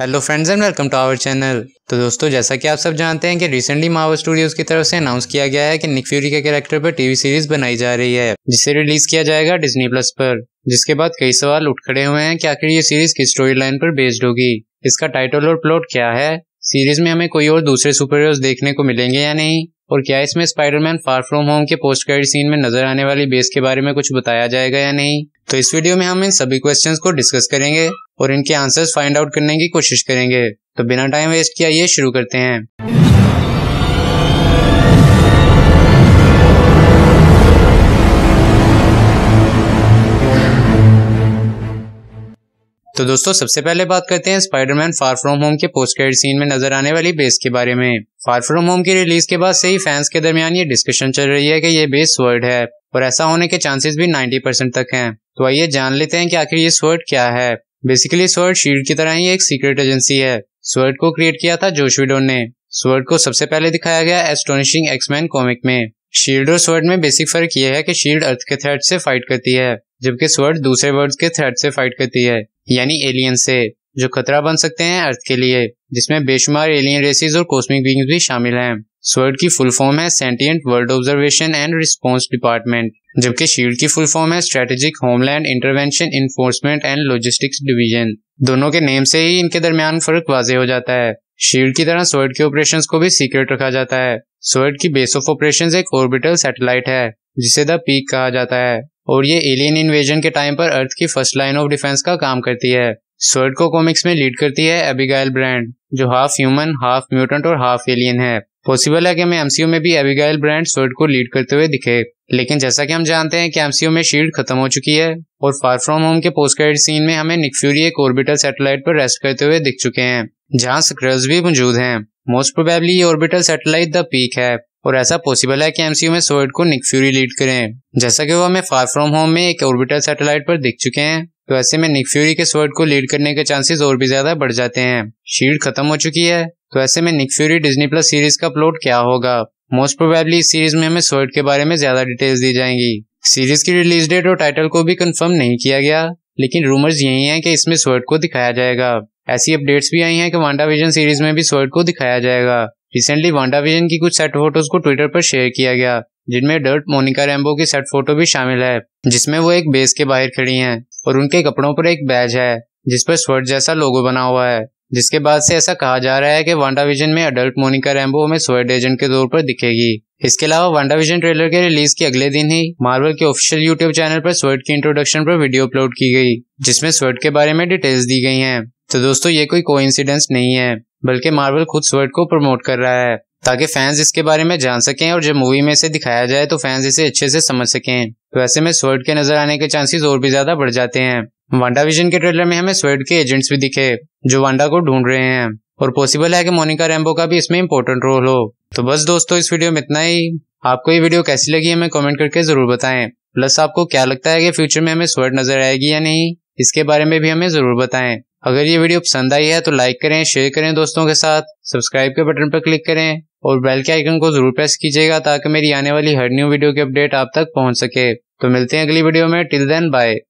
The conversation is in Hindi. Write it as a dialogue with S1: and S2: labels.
S1: Hello friends and welcome to our channel तो दोस्तों जैसा कि आप सब जानते हैं कि रिसेंटली मावर स्टूडियोज की तरफ से अनाउंस किया गया है कि निक फ्यूरी के कैरेक्टर पर टीवी सीरीज बनाई जा रही है जिसे रिलीज किया जाएगा डिज्नी प्लस पर जिसके बाद कई सवाल उठ खड़े हुए हैं कि आखिर ये सीरीज किस स्टोरी लाइन पर बेस्ड होगी इसका टाइटल और प्लॉट क्या है सीरीज में हमें कोई और दूसरे सुपर देखने को मिलेंगे या नहीं और क्या इसमें स्पाइडरमैन फार फ्रॉम होम के पोस्ट क्रेडिट सीन में नजर आने वाली बेस के बारे में कुछ बताया जाएगा या नहीं तो इस वीडियो में हम इन सभी क्वेश्चंस को डिस्कस करेंगे और इनके आंसर्स फाइंड आउट करने की कोशिश करेंगे तो बिना टाइम वेस्ट किया ये शुरू करते हैं तो दोस्तों सबसे पहले बात करते हैं स्पाइडरमैन फार फ्रॉम होम के पोस्ट क्रेडिट सीन में नजर आने वाली बेस के बारे में फार फ्रॉम होम की रिलीज के बाद से ही फैंस के दरमियान ये डिस्कशन चल रही है कि ये बेस वर्ड है और ऐसा होने के चांसेस भी 90 परसेंट तक हैं। तो आइए जान लेते हैं कि आखिर ये स्वर्ड क्या है बेसिकली स्वर्ड शील्ड की तरह ही एक सीक्रेट एजेंसी है स्वर्ड को क्रिएट किया था जोशविडोन ने स्वर्ड को सबसे पहले दिखाया गया एस्टोनिशिंग एक्समैन कॉमिक में शील्ड और स्वर्ड में बेसिक फर्क ये है कि शील्ड अर्थ के थ्रेड से फाइट करती है जबकि स्वर्ड दूसरे वर्ड के थ्रेड से फाइट करती है यानी एलियन से जो खतरा बन सकते हैं अर्थ के लिए जिसमें बेशुमार एलियन रेसेस और कॉस्मिक बींग्स भी शामिल हैं स्वर्ड की फुल फॉर्म है sentient world observation and response department जबकि शील्ड की फुल फॉर्म है strategic homeland intervention enforcement and logistics division दोनों के नेम से ही इनके दरमियान फर्क वाजे हो जाता है शील्ड की तरह स्वर्ड के ऑपरेशन को भी सीक्रेट रखा जाता है स्वर्ड की बेस ऑफ ऑपरेशन एक ऑर्बिटल सेटेलाइट है जिसे द पीक कहा जाता है और ये एलियन इन्वेजन के टाइम पर अर्थ की फर्स्ट लाइन ऑफ डिफेंस का काम करती है स्वर्ड को कॉमिक्स में लीड करती है एबिगाइल ब्रांड जो हाफ ह्यूमन हाफ म्यूटेंट और हाफ एलियन है पॉसिबल है कि हमें एमसीयू में भी एबिगाइल ब्रांड स्वर्ड को लीड करते हुए दिखे लेकिन जैसा कि हम जानते हैं कि एमसीयू में शील्ड खत्म हो चुकी है और फार फ्रॉम होम के पोस्ट सीन में हमें निकफ्यूरी एक ऑर्बिटल सेटेलाइट पर रेस्ट करते हुए दिख चुके हैं जहाँ स्क्रल्स भी मौजूद है मोस्ट प्रोबेबली ये ऑर्बिटल सेटेलाइट द पीक है और ऐसा पॉसिबल है कि एमसीयू में स्वर्ड को निकफ्यूरी लीड करें जैसा कि वो हमें फार फ्रॉम होम में एक ऑर्बिटल सैटेलाइट पर दिख चुके हैं तो ऐसे में निक फ्यूरी के स्वर्ड को लीड करने के चांसेस और भी ज्यादा बढ़ जाते हैं शील्ड खत्म हो चुकी है तो ऐसे में Nick Fury Disney plus series का प्लॉट क्या होगा मोस्ट प्रोबेबली इस सीरीज में हमें स्वर्ड के बारे में ज्यादा डिटेल्स दी जाएंगी सीरीज की रिलीज डेट और टाइटल को भी कंफर्म नहीं किया गया लेकिन रूमर्स यही हैं कि इसमें स्वर्ड को दिखाया जाएगा ऐसी अपडेट्स भी आई हैं कि वांडा विजन सीरीज में भी स्वर्ड को दिखाया जाएगा रिसेंटली वांडा विजन की कुछ सेट फोटोज को ट्विटर पर शेयर किया गया जिनमें डर्ट मोनिका रेम्बो की सेट फोटो भी शामिल है जिसमें वो एक बेस के बाहर खड़ी हैं और उनके कपड़ों पर एक बैज है जिस पर स्वर्ट जैसा लोगो बना हुआ है जिसके बाद से ऐसा कहा जा रहा है कि वांडा विजन में अडल्ट मोनिका रैम्बो हमें स्वर्ट एजेंट के तौर पर दिखेगी इसके अलावा वांडा विजन ट्रेलर के रिलीज के अगले दिन ही मार्वल के ऑफिशियल यूट्यूब चैनल पर स्वर्ट की इंट्रोडक्शन पर वीडियो अपलोड की गई जिसमें स्वर्ट के बारे में डिटेल्स दी गई है तो दोस्तों ये कोई को नहीं है बल्कि मार्वल खुद स्वर्ट को प्रमोट कर रहा है ताकि फैंस इसके बारे में जान सकें और जब मूवी में इसे दिखाया जाए तो फैंस इसे अच्छे से समझ सकें तो ऐसे में स्वर्ड के नजर आने के चांसेस और भी ज्यादा बढ़ जाते हैं वांडा विजन के ट्रेलर में हमें स्वर्ड के एजेंट्स भी दिखे जो वांडा को ढूंढ रहे हैं और पॉसिबल है कि मोनिका रैम्बो का भी इसमें इम्पोर्टेंट रोल हो तो बस दोस्तों इस वीडियो में इतना ही आपको ये वीडियो कैसी लगी हमें कॉमेंट करके जरूर बताए प्लस आपको क्या लगता है कि फ्यूचर में हमें स्वर्ड नजर आएगी या नहीं इसके बारे में भी हमें जरूर बताएं अगर ये वीडियो पसंद आई है तो लाइक करें शेयर करें दोस्तों के साथ सब्सक्राइब के बटन पर क्लिक करें और बेल के आइकन को जरूर प्रेस कीजिएगा ताकि मेरी आने वाली हर न्यू वीडियो की अपडेट आप तक पहुंच सके तो मिलते हैं अगली वीडियो में टिल देन बाय